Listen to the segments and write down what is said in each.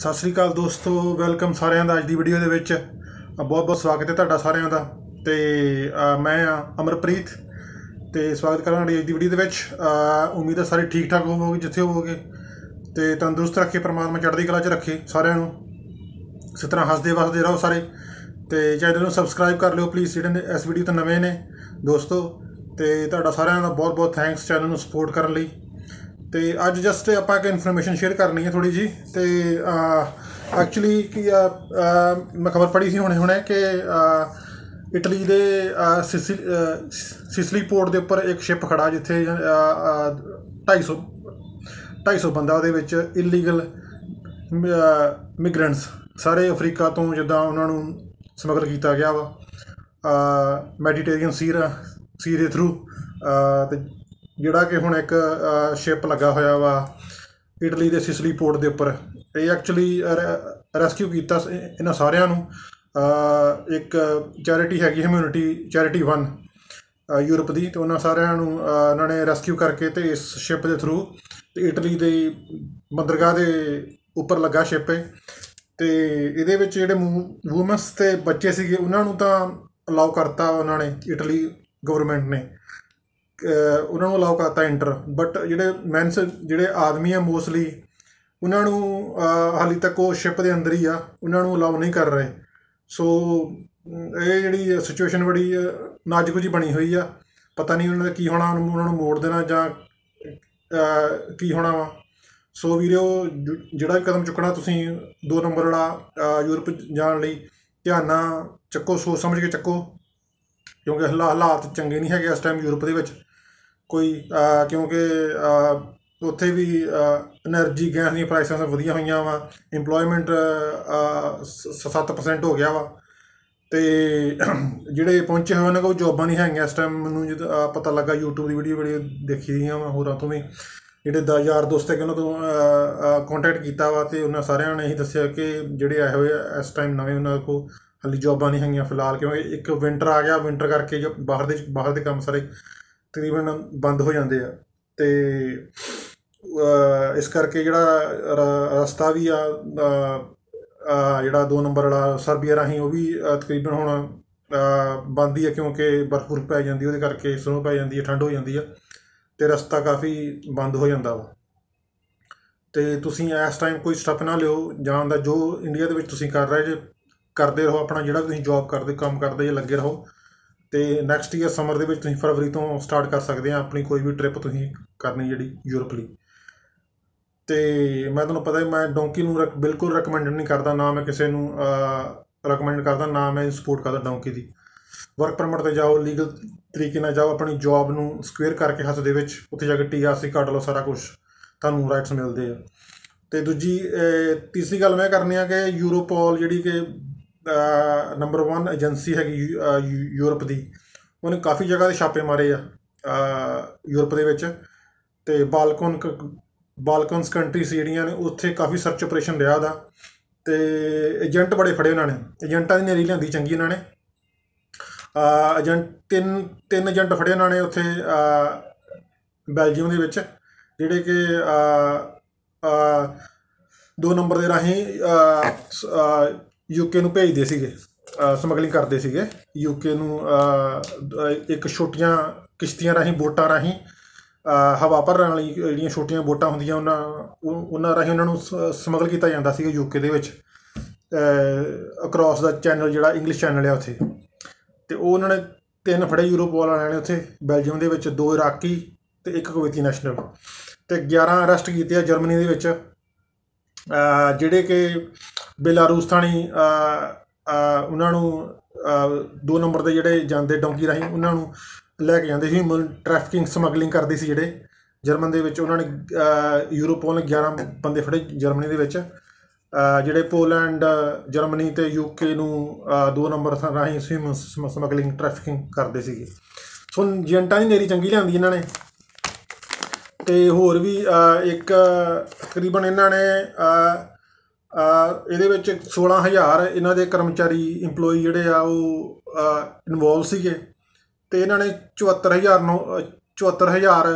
ਸਤਿ ਸ੍ਰੀ ਅਕਾਲ ਦੋਸਤੋ ਵੈਲਕਮ ਸਾਰਿਆਂ ਦਾ ਅੱਜ ਦੀ ਵੀਡੀਓ ਦੇ ਵਿੱਚ ਬਹੁਤ-ਬਹੁਤ ਸਵਾਗਤ ਹੈ ਤੁਹਾਡਾ ਸਾਰਿਆਂ ਦਾ ਤੇ ਮੈਂ ਆ ਅਮਰਪ੍ਰੀਤ ਤੇ ਸਵਾਗਤ ਕਰਾਂ ਤੁਹਾਡੀ ਅੱਜ ਦੀ ਵੀਡੀਓ ਦੇ ਵਿੱਚ ਉਮੀਦ ਹੈ ਸਾਰੇ ਠੀਕ ਠਾਕ ਹੋਵੋਗੇ ਜਿੱਥੇ ਹੋਵੋਗੇ ਤੇ ਤੰਦਰੁਸਤ ਰੱਖੇ ਪਰਮਾਤਮਾ ਚੜ੍ਹਦੀ ਕਲਾ 'ਚ ਰੱਖੇ ਸਾਰਿਆਂ ਨੂੰ ਇਸ ਤਰ੍ਹਾਂ ਹੱਸਦੇ ਵਸਦੇ ਰਹੋ ਸਾਰੇ ਤੇ ਚੈਨਲ ਨੂੰ ਸਬਸਕ੍ਰਾਈਬ ਕਰ ਲਿਓ ਪਲੀਜ਼ ਜਿਹੜੇ ਇਸ ਵੀਡੀਓ ਤੇ ਨਵੇਂ ਨੇ ਦੋਸਤੋ ਤੇ ਤੁਹਾਡਾ ਸਾਰਿਆਂ ਦਾ ਬਹੁਤ-ਬਹੁਤ ਥੈਂਕਸ ਚੈਨਲ ਨੂੰ ਸਪੋਰਟ ਕਰਨ ਲਈ ਤੇ ਅੱਜ ਜਸਟ ਆਪਾਂ ਇੱਕ ਇਨਫੋਰਮੇਸ਼ਨ ਸ਼ੇਅਰ ਕਰਨੀ ਹੈ ਥੋੜੀ ਜੀ ਤੇ ਐਕਚੁਅਲੀ ਕੀ ਆ ਮੈਂ ਖਬਰ ਪੜ੍ਹੀ ਸੀ ਹੁਣੇ ਹੁਣੇ ਕਿ ਇਟਲੀ ਦੇ ਸਿਸਲੀ ਪੋਰਟ ਦੇ ਉੱਪਰ ਇੱਕ ਸ਼ਿਪ ਖੜਾ ਜਿੱਥੇ 250 250 ਬੰਦਾ ਉਹਦੇ ਵਿੱਚ ਇਲੀਗਲ ਮਿਗਰੈਂਟਸ ਸਾਰੇ ਅਫਰੀਕਾ ਤੋਂ ਜਿੱਦਾਂ ਉਹਨਾਂ ਨੂੰ ਸਮਗਲ ਕੀਤਾ ਗਿਆ ਵਾ ਮੈਡੀਟੇਰੀਅਨ ਸੀ ਸੀਰੇ ਥਰੂ ਤੇ ਜਿਹੜਾ ਕਿ ਹੁਣ ਇੱਕ ਸ਼ਿਪ ਲੱਗਾ ਹੋਇਆ ਵਾ ਇਟਲੀ ਦੇ ਸਿਸਲੀ ਪੋਰਟ ਦੇ ਉੱਪਰ ਇਹ ਐਕਚੁਅਲੀ ਰੈਸਕਿਊ ਕੀਤਾ ਇਹਨਾਂ ਸਾਰਿਆਂ ਨੂੰ ਇੱਕ ਚੈਰਿਟੀ ਹੈਗੀ ਹਮਿਊਨਿਟੀ ਚੈਰਿਟੀ 1 ਯੂਰਪ ਦੀ ਤੇ ਉਹਨਾਂ ਸਾਰਿਆਂ ਨੂੰ ਉਹਨਾਂ ਨੇ ਰੈਸਕਿਊ ਕਰਕੇ ਤੇ ਇਸ ਸ਼ਿਪ ਦੇ ਥਰੂ ਤੇ ਇਟਲੀ ਦੇ ਬੰਦਰਗਾਹ ਦੇ ਉੱਪਰ ਲੱਗਾ ਸ਼ਿਪ ਹੈ ਤੇ ਇਹਦੇ ਵਿੱਚ ਜਿਹੜੇ ਵੂਮਨਸ ਤੇ ਬੱਚੇ ਸੀਗੇ ਉਹਨਾਂ ਨੂੰ ਤਾਂ ਅਲਾਉ ਕਰਤਾ ਉਹਨਾਂ ਨੇ ਇਟਲੀ ਗਵਰਨਮੈਂਟ ਨੇ ਉਹਨਾਂ ਨੂੰ ਅਲਾਓ ਕਰਤਾ ਇੰਟਰ ਬਟ ਜਿਹੜੇ ਮੈਨਸ ਜਿਹੜੇ ਆਦਮੀ ਆ ਮੋਸਟਲੀ ਉਹਨਾਂ ਨੂੰ ਹਾਲੀ ਤੱਕ ਉਹ ਸ਼ਿਪ ਦੇ ਅੰਦਰ ਹੀ ਆ ਉਹਨਾਂ ਨੂੰ ਅਲਾਓ ਨਹੀਂ ਕਰ ਰਹੇ ਸੋ ਇਹ ਜਿਹੜੀ ਸਿਚੁਏਸ਼ਨ ਬੜੀ ਨਾਜ਼ੁਕ ਜੀ ਬਣੀ ਹੋਈ ਆ ਪਤਾ ਨਹੀਂ ਉਹਨਾਂ ਦਾ ਕੀ ਹੋਣਾ ਉਹਨਾਂ ਨੂੰ ਮੋੜ ਦੇਣਾ ਜਾਂ ਕੀ ਹੋਣਾ ਵਾ ਸੋ ਵੀਰੋ ਜਿਹੜਾ ਕਦਮ ਚੁੱਕਣਾ ਤੁਸੀਂ ਦੋ ਨੰਬਰ ਵਾਲਾ ਯੂਰਪ ਜਾਣ ਲਈ ਧਿਆਨ ਨਾਲ ਚੱਕੋ ਸੋਚ ਸਮਝ ਕੇ ਚੱਕੋ ਕਿਉਂਕਿ ਹਾਲਾਤ ਚੰਗੇ ਨਹੀਂ ਹੈਗੇ ਇਸ ਟਾਈਮ ਯੂਰਪ ਦੇ ਵਿੱਚ ਕੋਈ ਕਿਉਂਕਿ ਉੱਥੇ ਵੀ એનર્ਜੀ ਗੈਸ ਦੀਆਂ ਪ੍ਰਾਈਸਾਂ ਵਧੀਆਂ ਹੋਈਆਂ ਵਾ এমਪਲੋਇਮੈਂਟ 7% ਹੋ ਗਿਆ ਵਾ ਤੇ ਜਿਹੜੇ ਪਹੁੰਚੇ ਹੋਏ ਨੇ ਕੋਈ ਜੋਬਾਂ ਨਹੀਂ ਹੈਗੀਆਂ ਇਸ ਟਾਈਮ ਮੈਨੂੰ ਜਦ ਪਤਾ ਲੱਗਾ YouTube ਦੀ ਵੀਡੀਓ ਬੜੀ ਦੇਖੀ ਰਹੀਆਂ ਵਾ ਹੋਰਾਂ ਤੋਂ ਵੀ ਜਿਹੜੇ 10 ਯਾਰ ਦੋਸਤ ਹੈਗੇ ਉਹਨਾਂ ਤੋਂ ਕੰਟੈਕਟ ਕੀਤਾ ਵਾ ਤੇ ਉਹਨਾਂ ਸਾਰਿਆਂ ਨੇ ਇਹੀ ਦੱਸਿਆ ਕਿ ਜਿਹੜੇ ਆਏ ਹੋਏ ਇਸ ਟਾਈਮ ਨਵੇਂ ਉਹਨਾਂ ਕੋ ਹਾਲੇ ਜੌਬਾਂ ਨਹੀਂ ਹੈਗੀਆਂ ਫਿਲਹਾਲ ਕਿਉਂਕਿ ਇੱਕ ਵਿੰਟਰ ਆ ਗਿਆ ਵਿੰਟਰ ਕਰਕੇ ਜੋ ਬਾਹਰ ਦੇ ਬਾਹਰ ਦੇ ਕੰਮ ਸਾਰੇ ਤਕਰੀਬਨ ਬੰਦ ਹੋ ਜਾਂਦੇ ਆ ਤੇ ਇਸ ਕਰਕੇ ਜਿਹੜਾ ਰਸਤਾ ਵੀ ਆ ਜਿਹੜਾ 2 ਨੰਬਰ ਵਾਲਾ ਸਰਬੀਆ ਰਾਹੀਂ ਉਹ ਵੀ ਤਕਰੀਬਨ ਹੁਣ ਬੰਦ ਹੀ ਆ ਕਿਉਂਕਿ ਬਰਫ਼ ਬਰਫ਼ ਪੈ ਜਾਂਦੀ ਉਹਦੇ ਕਰਕੇ ਸਨੋ ਪੈ ਜਾਂਦੀ ਹੈ ਠੰਡ ਹੋ ਜਾਂਦੀ ਆ ਤੇ ਰਸਤਾ ਕਾਫੀ ਬੰਦ ਹੋ ਜਾਂਦਾ ਵਾ ਤੇ ਤੁਸੀਂ ਇਸ ਟਾਈਮ ਕੋਈ ਸਟੈਪ ਨਾ ਲਿਓ ਜਾਣ ਦਾ ਜੋ ਇੰਡੀਆ ਦੇ ਵਿੱਚ ਤੁਸੀਂ ਕਰ ਰਹੇ ਜੇ ਕਰਦੇ ਰਹੋ ਆਪਣਾ ਜਿਹੜਾ ਤੁਸੀਂ ਜੌਬ ਕਰਦੇ ਕੰਮ ਕਰਦੇ ਜਾਂ ਲੱਗੇ ਰਹੋ ਤੇ ਨੈਕਸਟ ਈਅਰ ਸਮਰ ਦੇ ਵਿੱਚ ਤੁਸੀਂ ਫਰਵਰੀ ਤੋਂ ਸਟਾਰਟ ਕਰ ਸਕਦੇ ਆ ਆਪਣੀ ਕੋਈ ਵੀ ਟ੍ਰਿਪ ਤੁਸੀਂ ਕਰਨੀ ਜਿਹੜੀ ਯੂਰਪ ਲਈ ਤੇ ਮੈਂ ਤੁਹਾਨੂੰ ਪਤਾ ਹੈ ਮੈਂ ਡੋਂਕੀ ਨੂੰ ਬਿਲਕੁਲ ਰეკਮੈਂਡ ਨਹੀਂ ਕਰਦਾ ਨਾ ਮੈਂ ਕਿਸੇ ਨੂੰ ਰეკਮੈਂਡ ਕਰਦਾ ਨਾ ਮੈਂ ਸਪੋਰਟ ਕਰਦਾ ਡੋਂਕੀ ਦੀ ਵਰਕ ਪਰਮਿਟ ਤੇ ਜਾਓ ਲੀਗਲ ਤਰੀਕੇ ਨਾਲ ਜਾਓ ਆਪਣੀ ਜੌਬ ਨੂੰ ਸਕੁਅਰ ਕਰਕੇ ਹੱਥ ਦੇ ਵਿੱਚ ਉੱਥੇ ਜਾ ਕੇ ਟੀਆਰਸੀ ਕੱਢ ਲਓ ਸਾਰਾ ਕੁਝ ਤੁਹਾਨੂੰ ਰਾਈਟਸ ਮਿਲਦੇ ਆ ਤੇ ਦੂਜੀ ਤੀਸਰੀ ਗੱਲ ਮੈਂ ਕਰਨੀ ਆ ਕਿ ਯੂਰੋਪੋਲ ਜਿਹੜੀ ਕਿ ਨੰਬਰ 1 ਏਜੰਸੀ ਹੈਗੀ ਯੂਰਪ ਦੀ ਉਹਨੇ ਕਾਫੀ ਜਗ੍ਹਾ ਤੇ ਛਾਪੇ ਮਾਰੇ ਆ ਯੂਰਪ ਦੇ ਵਿੱਚ ਤੇ ਬਾਲਕਨ ਬਾਲਕਨਸ ਕੰਟਰੀਸ ਜਿਹੜੀਆਂ ਨੇ ਉੱਥੇ ਕਾਫੀ ਸਰਚ ਆਪਰੇਸ਼ਨ ਰਿਹਾ ਦਾ ਤੇ ਏਜੰਟ ਬੜੇ ਫੜੇ ਉਹਨਾਂ ਨੇ ਏਜੰਟਾਂ ਦੀ ਨੇਰੀ ਲਿਆਂਦੀ ਚੰਗੀ ਉਹਨਾਂ ਨੇ ਏਜੰਟ ਤਿੰਨ ਤਿੰਨ ਏਜੰਟ ਫੜੇ ਉਹਨਾਂ ਨੇ ਉੱਥੇ ਬੈਲਜੀਅਮ ਦੇ ਵਿੱਚ ਜਿਹੜੇ ਕਿ ਦੋ ਨੰਬਰ ਦੇ ਰਾਹੀਂ ਯੂਕੇ ਨੂੰ ਭੇਜਦੇ ਸੀਗੇ ਸਮਗਲਿੰਗ ਕਰਦੇ ਸੀਗੇ ਯੂਕੇ ਨੂੰ ਇੱਕ ਛੋਟੀਆਂ ਕਿਸ਼ਤੀਆਂ ਰਾਹੀਂ ਬੋਟਾਂ ਰਾਹੀਂ ਹਵਾ ਭਰਨ ਵਾਲੀ ਜਿਹੜੀਆਂ ਛੋਟੀਆਂ ਬੋਟਾਂ ਹੁੰਦੀਆਂ ਉਹਨਾਂ ਉਹਨਾਂ ਰਾਹੀਂ ਉਹਨਾਂ ਨੂੰ ਸਮਗਲ ਕੀਤਾ ਜਾਂਦਾ ਸੀਗਾ ਯੂਕੇ ਦੇ ਵਿੱਚ ਅਕ੍ਰੋਸ ਦਾ ਚੈਨਲ ਜਿਹੜਾ ਇੰਗਲਿਸ਼ ਚੈਨਲ ਹੈ ਉੱਥੇ ਤੇ ਉਹ ਉਹਨਾਂ ਨੇ ਤਿੰਨ ਫੜੇ ਯੂਰਪ ਵਾਲਿਆਂ ਨੇ ਉੱਥੇ ਬੈਲਜੀਅਮ ਦੇ ਵਿੱਚ ਦੋ ਇਰਾਕੀ ਤੇ ਇੱਕ ਕੁਵੈਤੀ ਨੈਸ਼ਨਲ ਤੇ 11 ਅਰੈਸਟ ਕੀਤੇ ਆ ਜਰਮਨੀ ਦੇ ਵਿੱਚ ਜਿਹੜੇ ਕਿ ਬੇਲਾਰੂਸ ਥਾਣੀ ਉਹਨਾਂ ਨੂੰ ਦੋ ਨੰਬਰ ਦੇ ਜਿਹੜੇ ਜਾਂਦੇ ਡੌਂਕੀ ਰਾਹੀਂ ਉਹਨਾਂ ਨੂੰ ਲੈ ਕੇ ਜਾਂਦੇ ਸੀ ਹਿਊਮਨ ਟ੍ਰੈਫਿਕਿੰਗ ਸਮਗਲਿੰਗ ਕਰਦੇ ਸੀ ਜਿਹੜੇ ਜਰਮਨ ਦੇ ਵਿੱਚ ਉਹਨਾਂ ਨੇ ਯੂਰੋਪੋਲ ਨੇ 11 ਬੰਦੇ ਫੜੇ ਜਰਮਨੀ ਦੇ ਵਿੱਚ ਜਿਹੜੇ ਪੋਲੈਂਡ ਜਰਮਨੀ ਤੇ ਯੂਕੇ ਨੂੰ ਦੋ ਨੰਬਰ ਥਾਂ ਰਾਹੀਂ ਸਮਗਲਿੰਗ ਟ੍ਰੈਫਿਕਿੰਗ ਕਰਦੇ ਸੀਗੇ ਸੋ ਜੈਂਟਾਂ ਦੀ ਨੇਰੀ ਚੰਗੀ ਲਿਆਂਦੀ ਇਹਨਾਂ ਨੇ ਤੇ ਹੋਰ ਵੀ ਇੱਕ ਤਕਰੀਬਨ ਇਹਨਾਂ ਨੇ ਇਹਦੇ ਵਿੱਚ 16000 ਇਹਨਾਂ ਦੇ ਕਰਮਚਾਰੀ EMPLOYEE ਜਿਹੜੇ ਆ ਉਹ ਇਨਵੋਲ ਸੀਗੇ ਤੇ ਇਹਨਾਂ ਨੇ 74000 ਨੂੰ 74000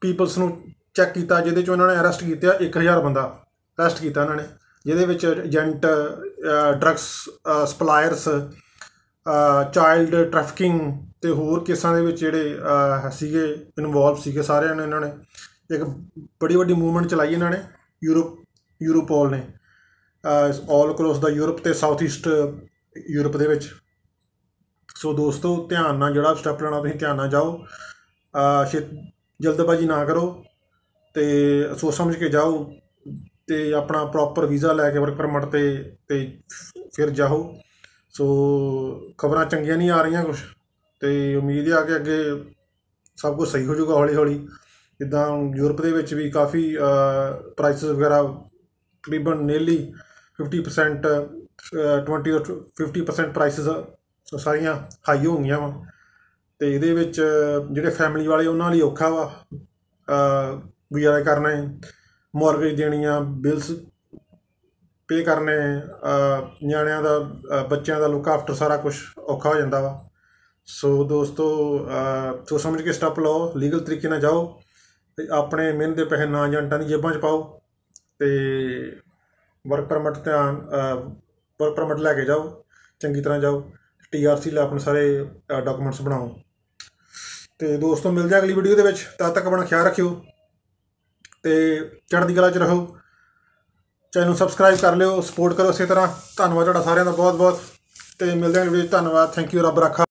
ਪੀਪਲਸ ਨੂੰ ਚੈੱਕ ਕੀਤਾ ਜਿਹਦੇ ਚ ਉਹਨਾਂ ਨੇ ਅਰੈਸਟ ਕੀਤਾ 1000 ਬੰਦਾ ਅਰੈਸਟ ਕੀਤਾ ਉਹਨਾਂ ਨੇ ਜਿਹਦੇ ਵਿੱਚ agent drugs suppliers child trafficking ਤੇ ਹੋਰ ਕੇਸਾਂ ਦੇ ਵਿੱਚ ਜਿਹੜੇ ਸੀਗੇ ਇਨਵੋਲਵ ਸੀਗੇ ਸਾਰਿਆਂ ਨੇ ਇਹਨਾਂ ਨੇ ਇੱਕ ਬੜੀ ਵੱਡੀ ਮੂਵਮੈਂਟ ਚਲਾਈ ਇਹਨਾਂ ਨੇ ਯੂਰਪ ਯੂਰੋਪੋਲ ਨੇ ਆਲ ਅਕ੍ਰੋਸ ਦਾ ਯੂਰਪ ਤੇ ਸਾਊਥ ਈਸਟ ਯੂਰਪ ਦੇ ਵਿੱਚ ਸੋ ਦੋਸਤੋ ਧਿਆਨ ਨਾਲ ਜਿਹੜਾ ਸਟੈਪ ਲੈਣਾ ਤੁਸੀਂ ਧਿਆਨ ਨਾਲ ਜਾਓ ਜਲਦਬਾਜ਼ੀ ਨਾ ਕਰੋ ਤੇ ਸੋਚ ਸਮਝ ਕੇ ਜਾਓ ਤੇ ਆਪਣਾ ਪ੍ਰੋਪਰ ਵੀਜ਼ਾ ਲੈ ਕੇ ਵਰਕ ਪਰਮਿਟ ਤੇ ਤੇ ਫਿਰ ਜਾਓ ਸੋ ਖਬਰਾਂ ਚੰਗੀਆਂ ਨਹੀਂ ਆ ਰਹੀਆਂ ਕੁਝ ਤੇ ਉਮੀਦ ਹੈ ਕਿ ਅੱਗੇ ਸਭ ਕੁਝ ਸਹੀ ਹੋ ਜਾਊਗਾ ਹੌਲੀ ਹੌਲੀ ਜਿੱਦਾਂ ਯੂਰਪ ਦੇ ਵਿੱਚ ਵੀ ਕਾਫੀ ਪ੍ਰਾਈਸਸ ਵਗੈਰਾ ਤਕਰੀਬਨ ਨੇਲੀ 50% 20 ਤੋਂ 50% ਪ੍ਰਾਈਸਸ ਸਾਰੀਆਂ ਹਾਈ ਹੋ ਗਈਆਂ ਵਾ ਤੇ ਇਹਦੇ ਵਿੱਚ ਜਿਹੜੇ ਫੈਮਿਲੀ ਵਾਲੇ ਉਹਨਾਂ ਲਈ ਔਖਾ ਵਾ ਗੁਜ਼ਾਰਾ ਕਰਨਾ ਹੈ ਦੇਣੀਆਂ ਬਿਲਸ ਪੇ ਕਰਨੇ ਨਿਆਣਿਆਂ ਦਾ ਬੱਚਿਆਂ ਦਾ ਲੁੱਕ ਆਫਟਰ ਸਾਰਾ ਕੁਝ ਔਖਾ ਹੋ ਜਾਂਦਾ ਵਾ ਸੋ ਦੋਸਤੋ ਸੋ ਸਮਝ ਕੇ ਸਟੈਪ ਲਓ ਲੀਗਲ ਤਰੀਕੇ ਨਾਲ ਜਾਓ ਆਪਣੇ ਮਿਹਨਤ ਦੇ ਪੈਸੇ ਨਾ ਜੰਟਾਂ ਦੀ ਜੇਬਾਂ 'ਚ ਪਾਓ ਤੇ ਵਰਕ ਪਰਮਿਟ ਧਿਆਨ ਵਰਕ ਪਰਮਿਟ ਲੈ ਕੇ ਜਾਓ ਚੰਗੀ ਤਰ੍ਹਾਂ ਜਾਓ ਟੀਆਰਸੀ ਲੈ ਆਪਣੇ ਸਾਰੇ ਡਾਕੂਮੈਂਟਸ ਬਣਾਓ ਤੇ ਦੋਸਤੋ ਮਿਲ ਜਾ ਅਗਲੀ ਵੀਡੀਓ ਦੇ ਵਿੱਚ ਤਦ ਤੱਕ ਆਪਣਾ ਖਿਆਲ ਰੱਖਿਓ ਤੇ ਚੜ੍ਹਦੀ ਕਲਾ 'ਚ ਰਹੋ ਚੈਨਲ ਸਬਸਕ੍ਰਾਈਬ ਕਰ ਲਿਓ ਸਪੋਰਟ ਕਰੋ ਇਸੇ ਤਰ੍ਹਾਂ ਧੰਨਵਾਦ ਤੁਹਾਡਾ ਸਾਰਿਆਂ ਦਾ ਬਹੁਤ ਬਹੁਤ ਤੇ ਮਿਲਦੇ ਹਾਂ ਵੀਡੀਓ ਧੰਨਵਾਦ ਥੈਂਕ ਯੂ ਰੱਬ ਰੱਖਾ